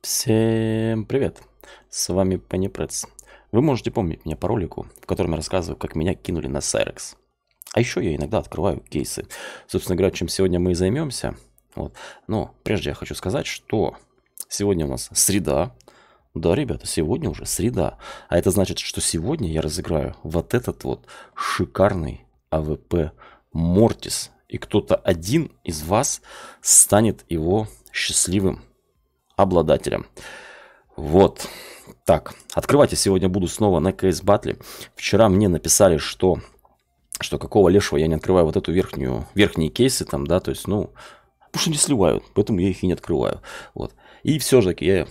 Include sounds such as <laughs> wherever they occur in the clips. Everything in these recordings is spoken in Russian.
Всем привет! С вами Пенни Вы можете помнить меня по ролику, в котором я рассказываю, как меня кинули на Сайрекс. А еще я иногда открываю кейсы. Собственно говоря, чем сегодня мы и займемся. Вот. Но прежде я хочу сказать, что сегодня у нас среда. Да, ребята, сегодня уже среда. А это значит, что сегодня я разыграю вот этот вот шикарный АВП Мортис. И кто-то один из вас станет его счастливым обладателем. Вот. Так, Открывать я сегодня буду снова на кейс батле. Вчера мне написали, что что какого лешего я не открываю вот эту верхнюю, верхние кейсы там, да, то есть, ну, потому что не сливают, поэтому я их и не открываю, вот. И все же таки, я,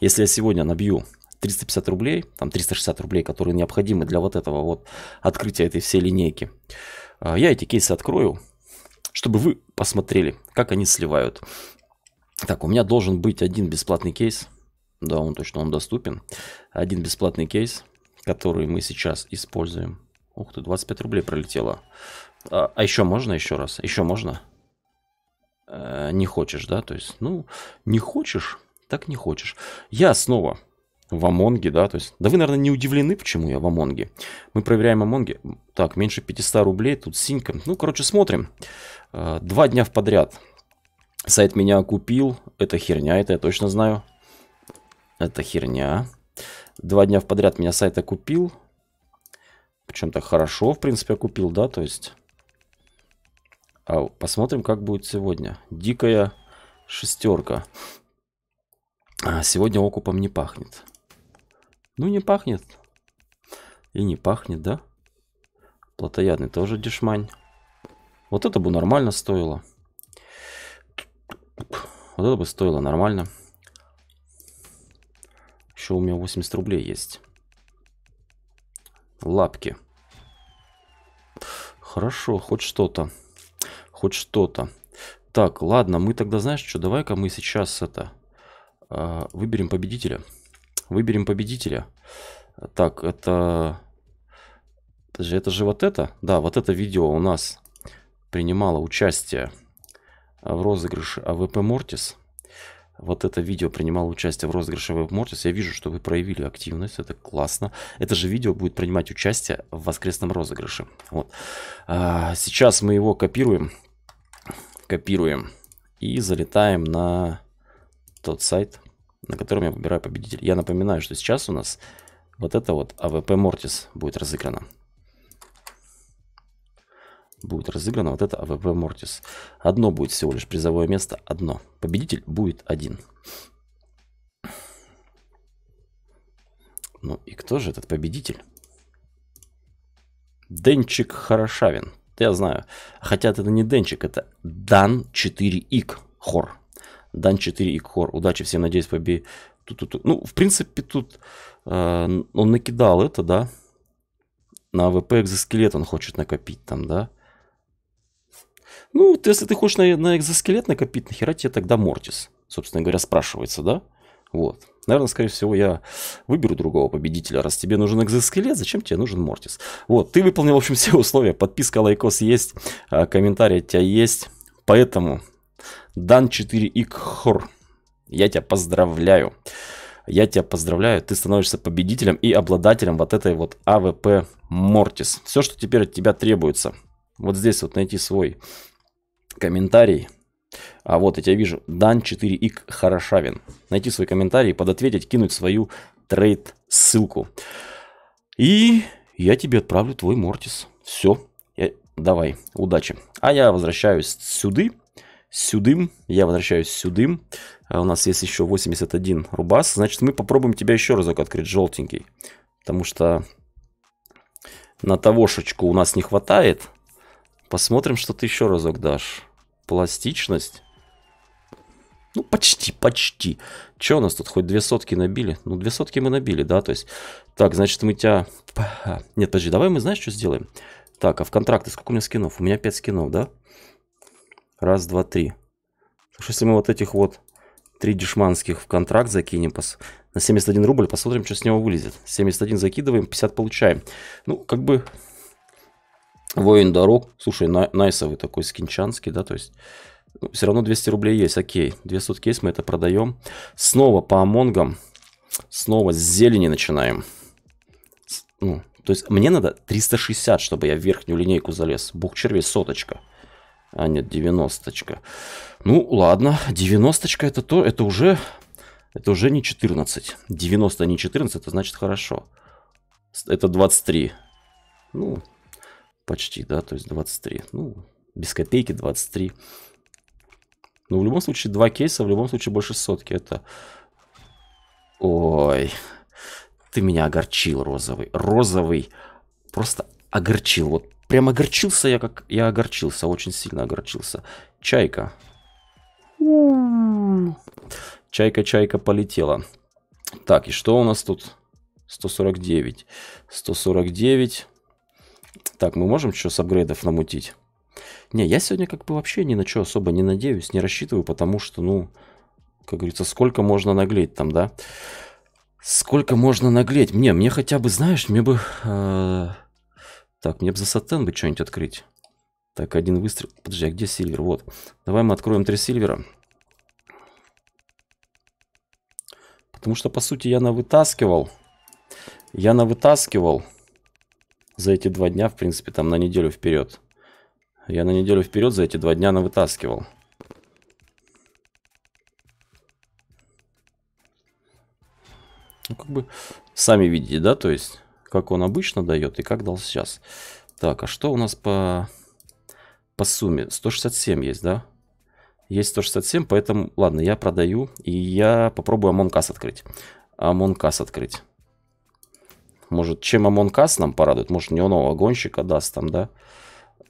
если я сегодня набью 350 рублей, там 360 рублей, которые необходимы для вот этого вот открытия этой всей линейки, э, я эти кейсы открою, чтобы вы посмотрели, как они сливают. Так, у меня должен быть один бесплатный кейс. Да, он точно, он доступен. Один бесплатный кейс, который мы сейчас используем. Ух ты, 25 рублей пролетело. А, а еще можно еще раз? Еще можно? А, не хочешь, да? То есть, ну, не хочешь, так не хочешь. Я снова в Амонге, да, то есть, да вы, наверное, не удивлены, почему я в Амонге. Мы проверяем Амонге. так, меньше 500 рублей, тут синька, ну, короче, смотрим, э, два дня в подряд Сайт меня купил. Это херня, это я точно знаю. Это херня. Два дня в подряд меня сайт окупил. Причем так хорошо, в принципе, окупил, да, то есть... А посмотрим, как будет сегодня. Дикая шестерка. А сегодня окупом не пахнет. Ну, не пахнет. И не пахнет, да? Платоядный тоже дешмань. Вот это бы нормально стоило. Вот это бы стоило нормально. Еще у меня 80 рублей есть. Лапки. Хорошо, хоть что-то. Хоть что-то. Так, ладно, мы тогда, знаешь что, давай-ка мы сейчас это... Э, выберем победителя. Выберем победителя. Так, это... Это же, это же вот это? Да, вот это видео у нас принимало участие. Э, в розыгрыш АВП Мортис. Вот это видео принимало участие в розыгрыше АВП Мортис. Я вижу, что вы проявили активность, это классно. Это же видео будет принимать участие в воскресном розыгрыше. Вот. А, сейчас мы его копируем. Копируем. И залетаем на тот сайт, на котором я выбираю победителя. Я напоминаю, что сейчас у нас вот это вот АВП Мортис будет разыграно будет разыграно вот это АВП Мортис. Одно будет всего лишь призовое место, одно. Победитель будет один. Ну и кто же этот победитель? Денчик Хорошавин. Я знаю. Хотя это не Денчик, это Дан 4 ик Хор. Дан 4 ик Хор. Удачи всем, надеюсь, побе... Тут, тут, тут. Ну, в принципе, тут э, он накидал это, да. На АВП экзоскелет он хочет накопить там, да. Ну, если ты хочешь на, на экзоскелет накопить, нахера тебе тогда Мортис? Собственно говоря, спрашивается, да? Вот. Наверное, скорее всего, я выберу другого победителя. Раз тебе нужен экзоскелет, зачем тебе нужен Мортис? Вот, ты выполнил, в общем, <laughs> все условия. Подписка, лайкос есть, а, комментарий у тебя есть. Поэтому Дан 4 Икхор, я тебя поздравляю. Я тебя поздравляю, ты становишься победителем и обладателем вот этой вот АВП Мортис. Все, что теперь от тебя требуется, вот здесь вот найти свой комментарий. А вот я тебя вижу. Дан 4ик Хорошавин. Найти свой комментарий, подответить, кинуть свою трейд ссылку. И я тебе отправлю твой Мортис. Все. Я... Давай, удачи. А я возвращаюсь сюды. Сюдым. Я возвращаюсь сюдым. А у нас есть еще 81 рубас. Значит, мы попробуем тебя еще разок открыть желтенький. Потому что на тогошечку у нас не хватает. Посмотрим, что ты еще разок дашь. Пластичность. Ну, почти, почти. Че у нас тут? Хоть две сотки набили? Ну, две сотки мы набили, да, то есть... Так, значит, мы тебя... Нет, подожди, давай мы, знаешь, что сделаем? Так, а в контракты сколько у меня скинов? У меня пять скинов, да? Раз, два, три. Слушай, если мы вот этих вот три дешманских в контракт закинем пос... на 71 рубль, посмотрим, что с него вылезет. 71 закидываем, 50 получаем. Ну, как бы Воин дорог. Слушай, на, найсовый такой, скинчанский, да, то есть... Ну, Все равно 200 рублей есть, окей. 2 сутки есть, мы это продаем. Снова по амонгам. Снова с зелени начинаем. Ну, то есть мне надо 360, чтобы я в верхнюю линейку залез. Бух червей соточка. А нет, 90 -очка. Ну, ладно, 90 это то, это уже, это уже не 14. 90, не 14, это значит хорошо. Это 23. Ну, Почти, да, то есть 23. Ну, без копейки 23. Но ну, в любом случае два кейса, в любом случае больше сотки. Это... Ой, ты меня огорчил, розовый. Розовый просто огорчил. Вот прям огорчился я, как... Я огорчился, очень сильно огорчился. Чайка. Чайка, чайка полетела. Так, и что у нас тут? 149. 149. Так, мы можем что с апгрейдов намутить? Не, я сегодня как бы вообще ни на что особо не надеюсь, не рассчитываю, потому что, ну, как говорится, сколько можно наглеть там, да? Сколько можно наглеть? Мне, мне хотя бы, знаешь, мне бы... Э, так, мне бы за сатен бы что-нибудь открыть. Так, один выстрел. Подожди, а где сильвер? Вот. Давай мы откроем три сильвера. Потому что, по сути, я навытаскивал. Я навытаскивал. вытаскивал за эти два дня, в принципе, там на неделю вперед. Я на неделю вперед за эти два дня навытаскивал. Ну, как бы, сами видите, да, то есть, как он обычно дает и как дал сейчас. Так, а что у нас по, по сумме? 167 есть, да? Есть 167, поэтому, ладно, я продаю, и я попробую Амонкас открыть. Амонкас открыть. Может, чем Among Us нам порадует? Может, не нового а гонщика даст там, да?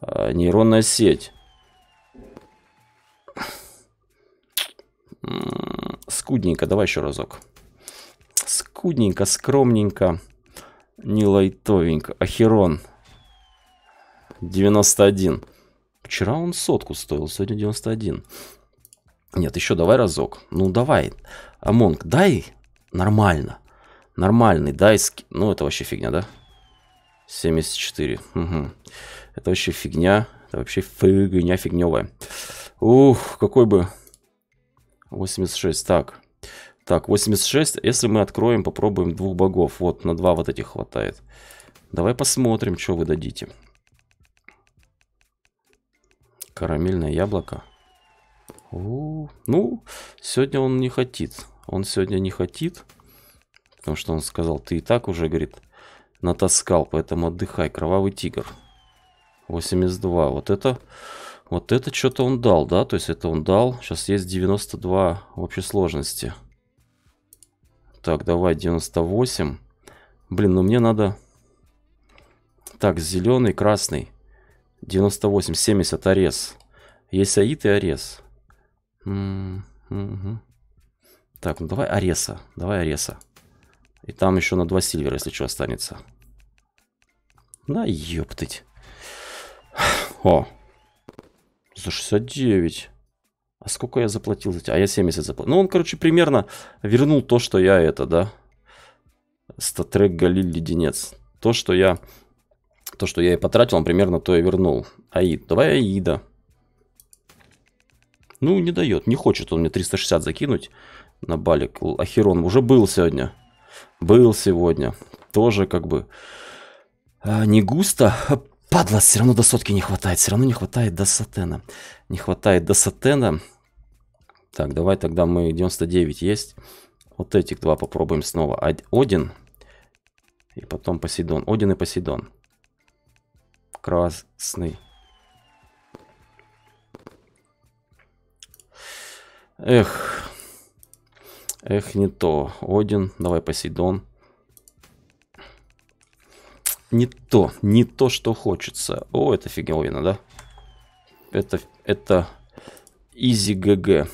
А, нейронная сеть. Скудненько, давай еще разок. Скудненько, скромненько. Не лайтовенько. Ахерон. 91. Вчера он сотку стоил, сегодня 91. Нет, еще давай разок. Ну давай, Амонг, дай нормально. Нормальный дайс... Ну, это вообще фигня, да? 74. Угу. Это вообще фигня. Это вообще фигня фигневая. Ух, какой бы... 86. Так. Так, 86. Если мы откроем, попробуем двух богов. Вот, на два вот этих хватает. Давай посмотрим, что вы дадите. Карамельное яблоко. У -у -у. Ну, сегодня он не хотит. Он сегодня не хотит. Потому что он сказал, ты и так уже, говорит, натаскал, поэтому отдыхай, кровавый тигр. 82, вот это... Вот это что-то он дал, да? То есть это он дал. Сейчас есть 92 в общей сложности. Так, давай 98. Блин, ну мне надо... Так, зеленый, красный. 98, 70, арес. Есть аид и арес. М -м -м так, ну давай ареса. Давай ареса. И там еще на два сильвера, если что, останется. Да ёптыть. О. За 69. А сколько я заплатил за тебя? А я 70 заплатил. Ну, он, короче, примерно вернул то, что я это, да. Статрек Галиль Леденец. То, что я... То, что я и потратил, он примерно то и вернул. Аид. Давай Аида. Ну, не дает. Не хочет он мне 360 закинуть на балик. Ахерон уже был сегодня. Был сегодня. Тоже как бы а, не густо. Падла, все равно до сотки не хватает. Все равно не хватает до сатена. Не хватает до сатена. Так, давай тогда мы 99 есть. Вот этих два попробуем снова. Один и потом Посейдон. Один и Посейдон. Красный. Эх, Эх, не то. Один, давай Посейдон. Не то, не то, что хочется. О, это фиговина, да? Это, это изи ГГ.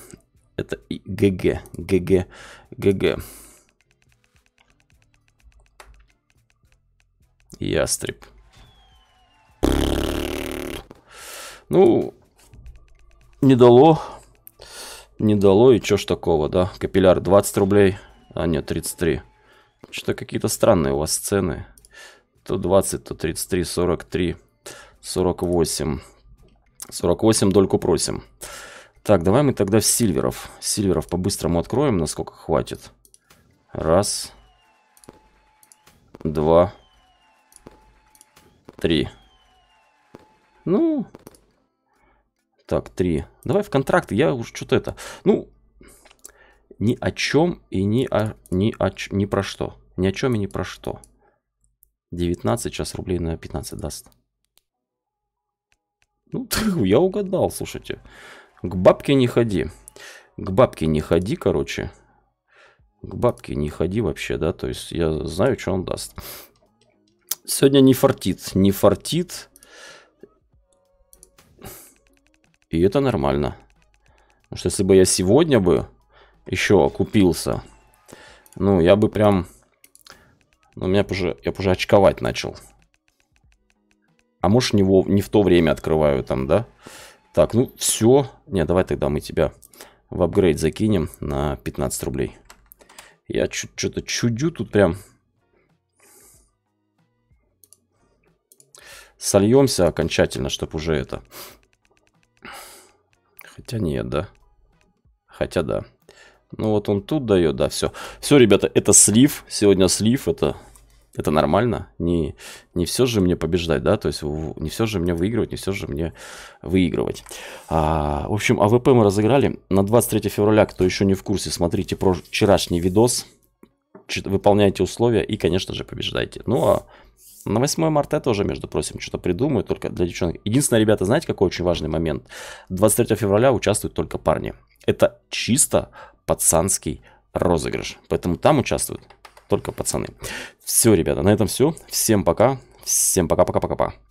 Это ГГ, ГГ, ГГ. Ястреб. Ну, не дало не дало, и чё ж такого, да? Капилляр 20 рублей, а нет, 33. Что-то какие-то странные у вас цены. То 20, то 33, 43, 48. 48 дольку просим. Так, давай мы тогда в Сильверов. Сильверов по-быстрому откроем, насколько хватит. Раз. Два. Три. Ну, так, три. Давай в контракт. Я уже что-то это... Ну, ни о чем и ни, о, ни, о, ни про что. Ни о чем и ни про что. 19 сейчас рублей на 15 даст. Ну, <laughs> я угадал, слушайте. К бабке не ходи. К бабке не ходи, короче. К бабке не ходи вообще, да. То есть я знаю, что он даст. Сегодня не фартит. Не фартит. И это нормально. Потому что если бы я сегодня бы еще купился, ну, я бы прям... Ну, меня уже, я бы уже очковать начал. А может, не в, не в то время открываю там, да? Так, ну, все. Не, давай тогда мы тебя в апгрейд закинем на 15 рублей. Я что-то чудю тут прям. Сольемся окончательно, чтобы уже это... Хотя нет, да. Хотя да. Ну вот он тут дает, да, все. Все, ребята, это слив. Сегодня слив, это, это нормально. Не, не все же мне побеждать, да, то есть не все же мне выигрывать, не все же мне выигрывать. А, в общем, АВП мы разыграли. На 23 февраля, кто еще не в курсе, смотрите про вчерашний видос. Выполняйте условия и, конечно же, побеждайте. Ну а на 8 марта тоже, между прочим, что-то придумаю, только для девчонок. Единственное, ребята, знаете, какой очень важный момент? 23 февраля участвуют только парни. Это чисто пацанский розыгрыш. Поэтому там участвуют только пацаны. Все, ребята, на этом все. Всем пока. Всем пока-пока-пока-пока.